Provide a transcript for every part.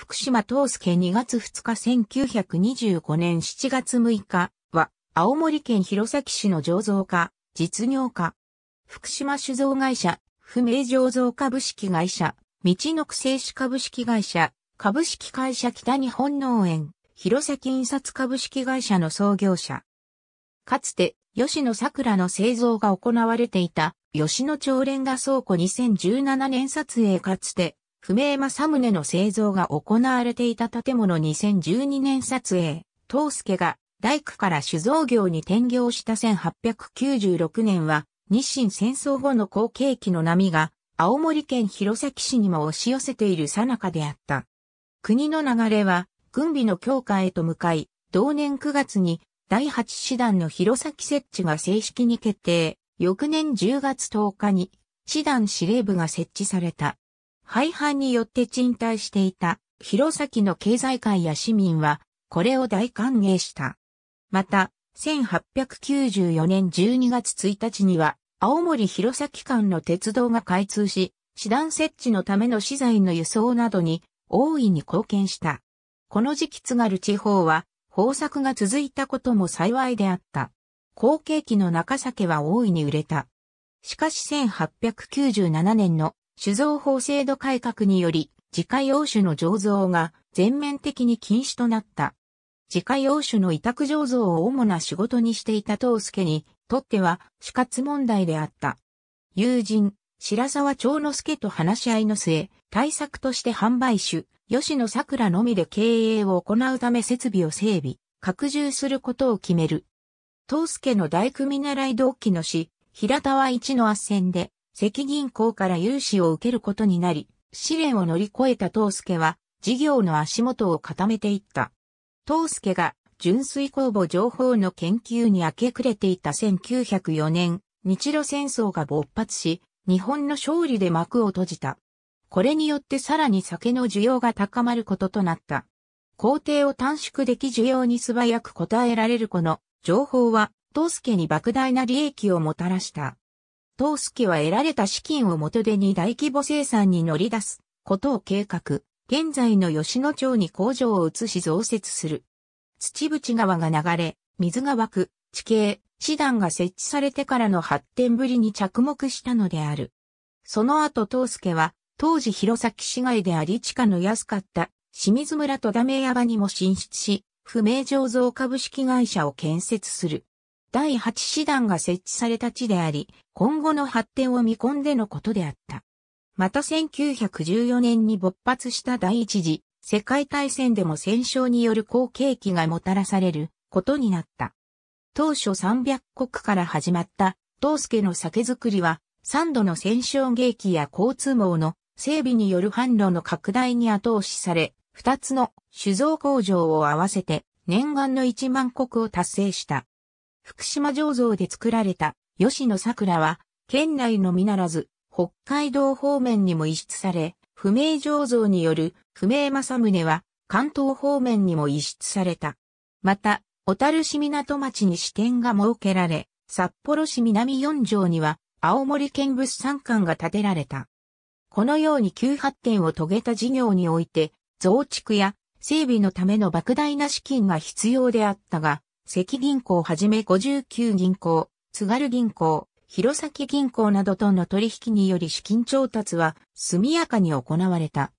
福島東介2月2日1925年7月6日は、青森県弘前市の醸造家、実業家。福島酒造会社、不明醸造株式会社、道のく製紙株式会社、株式会社北日本農園、弘前印刷株式会社の創業者。かつて、吉野桜の製造が行われていた、吉野町連画倉庫2017年撮影かつて、不明サムネの製造が行われていた建物2012年撮影、東助が大工から酒造業に転業した1896年は、日清戦争後の後継機の波が、青森県弘前市にも押し寄せている最中であった。国の流れは、軍備の強化へと向かい、同年9月に、第8師団の弘前設置が正式に決定、翌年10月10日に、師団司令部が設置された。廃藩によって賃貸していた弘前の経済界や市民はこれを大歓迎した。また、1894年12月1日には青森弘前間の鉄道が開通し、師団設置のための資材の輸送などに大いに貢献した。この時期津軽地方は豊作が続いたことも幸いであった。後継期の中酒は大いに売れた。しかし1897年の酒造法制度改革により、自家用酒の醸造が全面的に禁止となった。自家用酒の委託醸造を主な仕事にしていた東助にとっては死活問題であった。友人、白沢長之助と話し合いの末、対策として販売酒、吉野桜のみで経営を行うため設備を整備、拡充することを決める。東助の大組狙習い同期の死、平田は一の圧戦で、赤銀行から融資を受けることになり、試練を乗り越えた東助は、事業の足元を固めていった。東助が純粋公募情報の研究に明け暮れていた1904年、日露戦争が勃発し、日本の勝利で幕を閉じた。これによってさらに酒の需要が高まることとなった。工程を短縮でき需要に素早く応えられるこの情報は、東助に莫大な利益をもたらした。トースキは得られた資金を元手に大規模生産に乗り出すことを計画、現在の吉野町に工場を移し増設する。土淵川が流れ、水が湧く、地形、師団が設置されてからの発展ぶりに着目したのである。その後スケは、当時弘前市街であり地下の安かった清水村とダメ山にも進出し、不明醸造株式会社を建設する。第8師団が設置された地であり、今後の発展を見込んでのことであった。また1914年に勃発した第一次世界大戦でも戦勝による好景気がもたらされることになった。当初300国から始まった東助の酒造りは、3度の戦勝景気や交通網の整備による販路の拡大に後押しされ、2つの酒造工場を合わせて念願の1万国を達成した。福島醸造で作られた吉野桜は、県内のみならず、北海道方面にも移出され、不明醸造による不明正宗は、関東方面にも移出された。また、小樽市港町に支店が設けられ、札幌市南四条には、青森県物産館が建てられた。このように急発展を遂げた事業において、増築や整備のための莫大な資金が必要であったが、関銀行はじめ59銀行、津軽銀行、弘前銀行などとの取引により資金調達は速やかに行われた。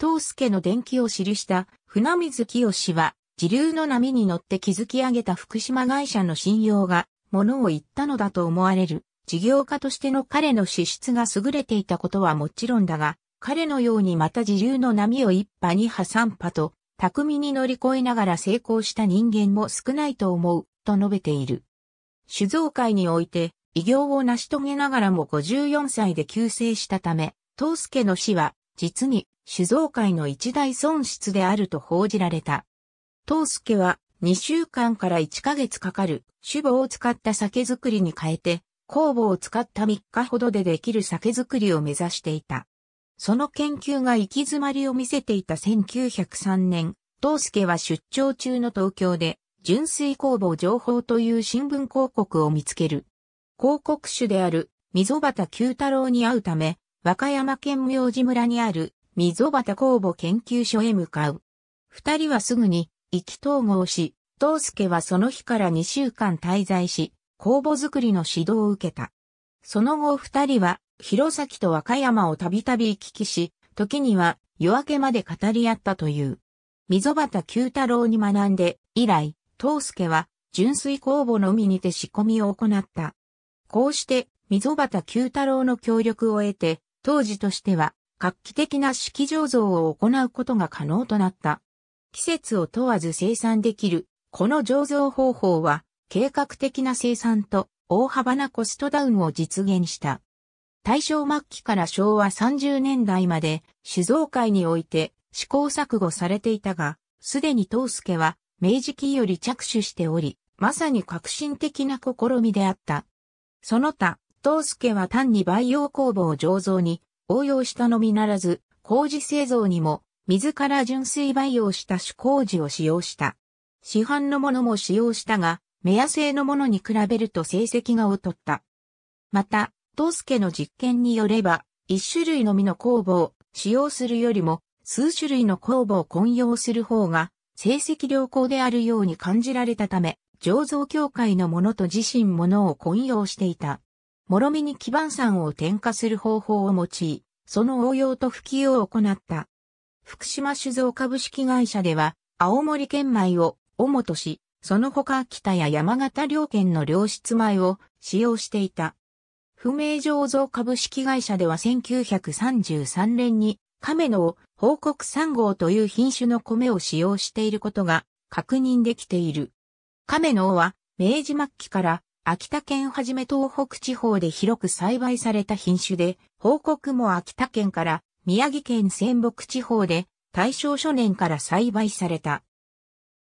東助の伝記を記した船水清は、時流の波に乗って築き上げた福島会社の信用が、物を言ったのだと思われる。事業家としての彼の資質が優れていたことはもちろんだが、彼のようにまた時流の波を一波二波三波と巧みに乗り越えながら成功した人間も少ないと思う、と述べている。酒造会において、偉業を成し遂げながらも54歳で急成したため、東助の死は、実に酒造会の一大損失であると報じられた。東助は、2週間から1ヶ月かかる、酒母を使った酒造りに変えて、酵母を使った3日ほどでできる酒造りを目指していた。その研究が行き詰まりを見せていた1903年、東助は出張中の東京で、純粋工房情報という新聞広告を見つける。広告主である溝端九太郎に会うため、和歌山県明治村にある溝端工房研究所へ向かう。二人はすぐに意気統合し、東助はその日から2週間滞在し、工房作りの指導を受けた。その後二人は、弘前と和歌山をたびたび行き来し、時には夜明けまで語り合ったという。溝端九太郎に学んで、以来、東助は、純粋公募のみにて仕込みを行った。こうして、溝端九太郎の協力を得て、当時としては、画期的な式醸造を行うことが可能となった。季節を問わず生産できる、この醸造方法は、計画的な生産と大幅なコストダウンを実現した。大正末期から昭和30年代まで酒造会において試行錯誤されていたが、すでに東助は明治期より着手しており、まさに革新的な試みであった。その他、東助は単に培養工房醸造に応用したのみならず、工事製造にも自ら純粋培養した種事を使用した。市販のものも使用したが、メア製のものに比べると成績が劣った。また、トースケの実験によれば、一種類のみの酵母を使用するよりも、数種類の酵母を混用する方が、成績良好であるように感じられたため、醸造協会のものと自身ものを混用していた。もろみに基盤酸を添加する方法を用い、その応用と普及を行った。福島酒造株式会社では、青森県米を主とし、その他秋田や山形両県の良質米を使用していた。不明醸造株式会社では1933年に亀の報告3号という品種の米を使用していることが確認できている。亀のは明治末期から秋田県はじめ東北地方で広く栽培された品種で、報告も秋田県から宮城県仙北地方で大正初年から栽培された。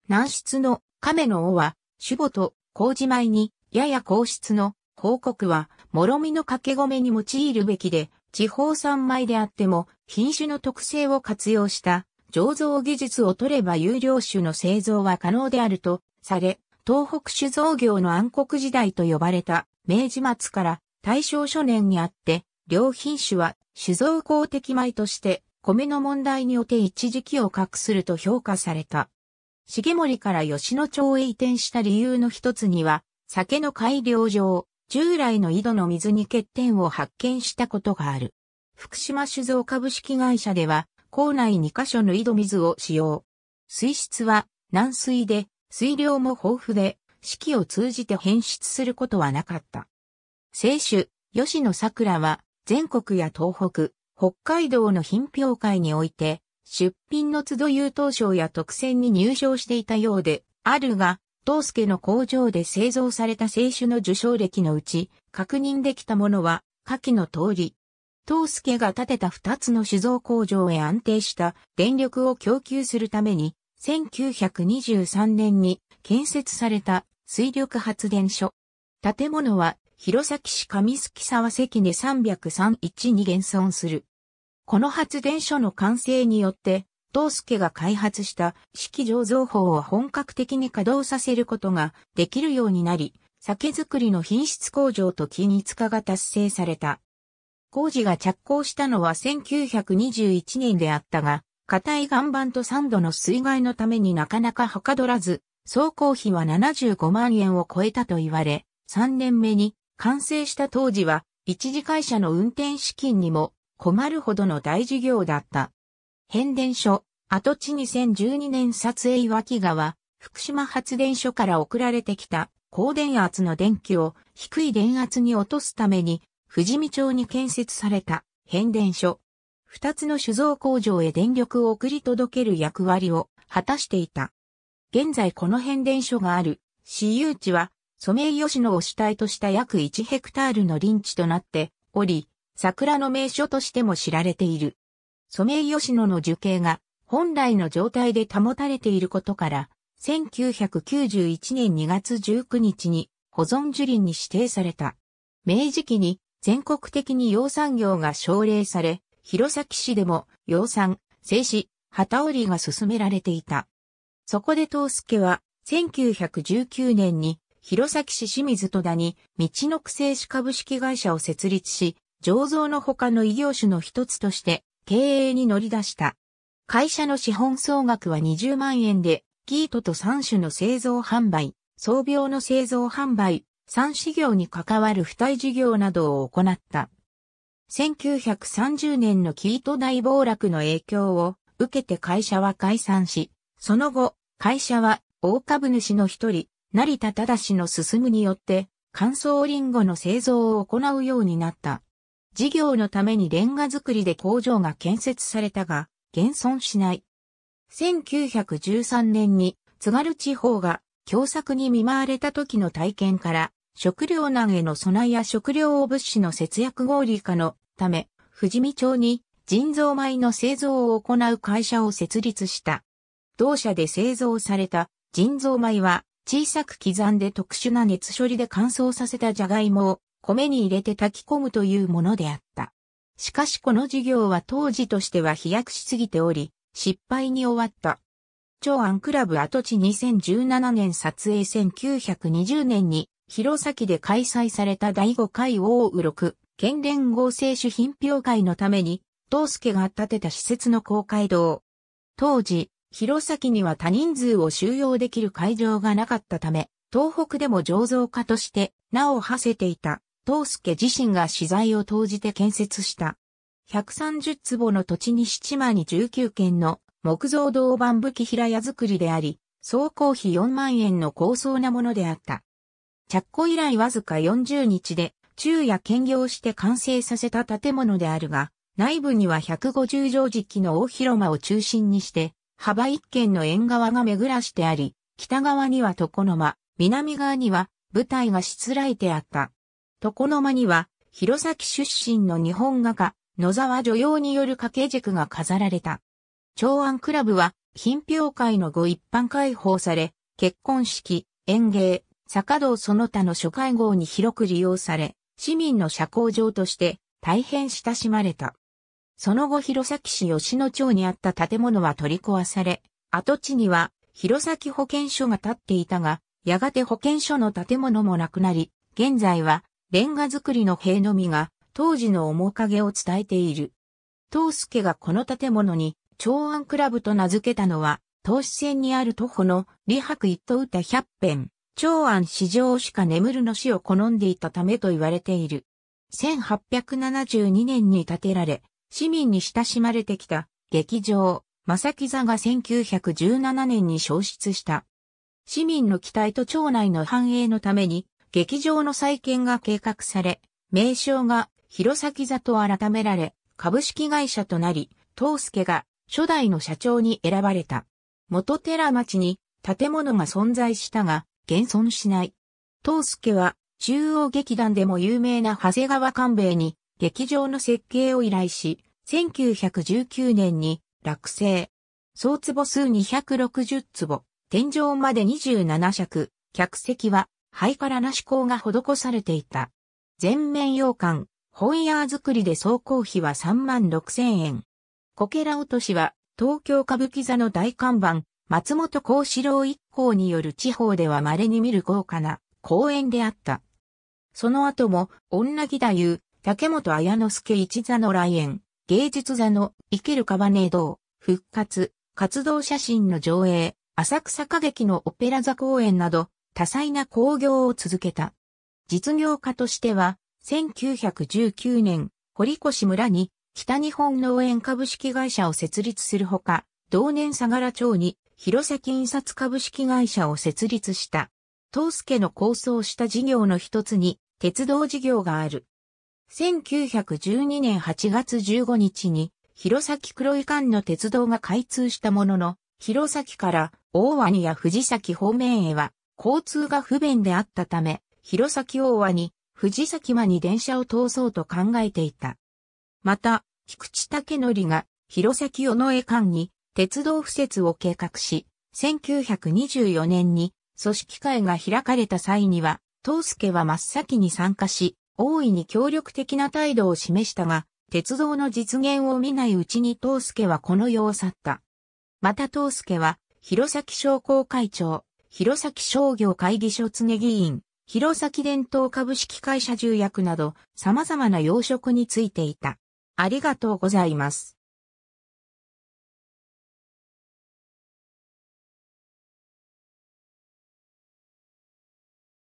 南出の亀の尾は、守護と麹米に、やや皇室の報告は、諸見の掛け米に用いるべきで、地方産米であっても、品種の特性を活用した、醸造技術を取れば有料種の製造は可能であると、され、東北酒造業の暗黒時代と呼ばれた、明治末から大正初年にあって、両品種は酒造公的米として、米の問題によって一時期を画すると評価された。重森から吉野町へ移転した理由の一つには、酒の改良上、従来の井戸の水に欠点を発見したことがある。福島酒造株式会社では、校内2カ所の井戸水を使用。水質は軟水で、水量も豊富で、四季を通じて変質することはなかった。清酒、吉野桜は、全国や東北、北海道の品評会において、出品の都度優等賞や特選に入賞していたようで、あるが、東助の工場で製造された清酒の受賞歴のうち、確認できたものは、下記の通り。東助が建てた二つの酒造工場へ安定した電力を供給するために、1923年に建設された水力発電所。建物は弘前市上杉沢関根30312現存する。この発電所の完成によって、道助が開発した式醸造法を本格的に稼働させることができるようになり、酒造りの品質向上と均一化が達成された。工事が着工したのは1921年であったが、硬い岩盤と3度の水害のためになかなかはかどらず、総工費は75万円を超えたと言われ、3年目に完成した当時は、一時会社の運転資金にも困るほどの大事業だった。変電所、跡地2012年撮影脇川、福島発電所から送られてきた高電圧の電気を低い電圧に落とすために、富士見町に建設された変電所。二つの酒造工場へ電力を送り届ける役割を果たしていた。現在この変電所がある私有地はソメイヨシノを主体とした約1ヘクタールの林地となっており、桜の名所としても知られている。ソメイヨシノの樹形が本来の状態で保たれていることから、1991年2月19日に保存樹林に指定された。明治期に全国的に養蚕業が奨励され、弘前市でも養蚕、製紙、旗織りが進められていた。そこで東助は1919年に弘前市清水戸田に道のく製紙株式会社を設立し、醸造の他の異業種の一つとして経営に乗り出した。会社の資本総額は20万円で、生糸と3種の製造販売、装病の製造販売、3事業に関わる付帯事業などを行った。1930年の生糸大暴落の影響を受けて会社は解散し、その後、会社は大株主の一人、成田忠の進むによって、乾燥リンゴの製造を行うようになった。事業のためにレンガ作りで工場が建設されたが、現存しない。1913年に津軽地方が凶作に見舞われた時の体験から、食糧難への備えや食料物資の節約合理化のため、富士見町に人造米の製造を行う会社を設立した。同社で製造された人造米は小さく刻んで特殊な熱処理で乾燥させたジャガイモを米に入れて炊き込むというものであった。しかしこの事業は当時としては飛躍しすぎており、失敗に終わった。長安クラブ跡地2017年撮影1920年に弘前で開催された第5回大ろく。県連合成主品評会のために、東助が建てた施設の公会堂。当時、弘前には多人数を収容できる会場がなかったため、東北でも醸造家として名を馳せていた東助自身が資材を投じて建設した。130坪の土地に七間に19軒の木造銅板武器平屋造りであり、総工費4万円の高層なものであった。着工以来わずか40日で昼夜兼業して完成させた建物であるが、内部には150畳敷の大広間を中心にして、幅一軒の縁側が巡らしてあり、北側には床の間、南側には舞台がしつらえてあった。床の間には、弘前出身の日本画家、野沢女用による掛け軸が飾られた。長安クラブは、品評会の後一般開放され、結婚式、園芸、坂道その他の諸会合に広く利用され、市民の社交場として大変親しまれた。その後弘前市吉野町にあった建物は取り壊され、跡地には弘前保健所が建っていたが、やがて保健所の建物もなくなり、現在はレンガ造りの塀のみが当時の面影を伝えている。東助がこの建物に長安クラブと名付けたのは、東市線にある徒歩の李白一等歌百編、長安市場しか眠るの死を好んでいたためと言われている。1872年に建てられ、市民に親しまれてきた劇場、正木座が1917年に消失した。市民の期待と町内の繁栄のために劇場の再建が計画され、名称が弘前座と改められ、株式会社となり、東助が初代の社長に選ばれた。元寺町に建物が存在したが、現存しない。東助は中央劇団でも有名な長谷川官兵衛に劇場の設計を依頼し、1919年に落成。総坪数260坪、天井まで27尺、客席はハイカラな思考が施されていた。全面洋館、本屋作りで総工費は3万6千円。こけら落としは、東京歌舞伎座の大看板、松本幸四郎一行による地方では稀に見る豪華な公演であった。その後も、女木太夫、竹本綾之助一座の来園、芸術座の生けるね堂、復活、活動写真の上映、浅草歌劇のオペラ座公演など、多彩な工業を続けた。実業家としては、1919年、堀越村に北日本農園株式会社を設立するほか、同年相良町に弘前印刷株式会社を設立した。東助の構想した事業の一つに、鉄道事業がある。1912年8月15日に、弘前黒井間の鉄道が開通したものの、弘前から大和にや藤崎方面へは交通が不便であったため、弘前大和に、藤崎間に電車を通そうと考えていた。また、菊池武則が、弘前尾上間に、鉄道敷設を計画し、1924年に、組織会が開かれた際には、東助は真っ先に参加し、大いに協力的な態度を示したが、鉄道の実現を見ないうちに東助はこの世を去った。また東助は、弘前商工会長、弘前商業会議所常議員、弘前伝統株式会社重役など、様々な要職についていた。ありがとうございます。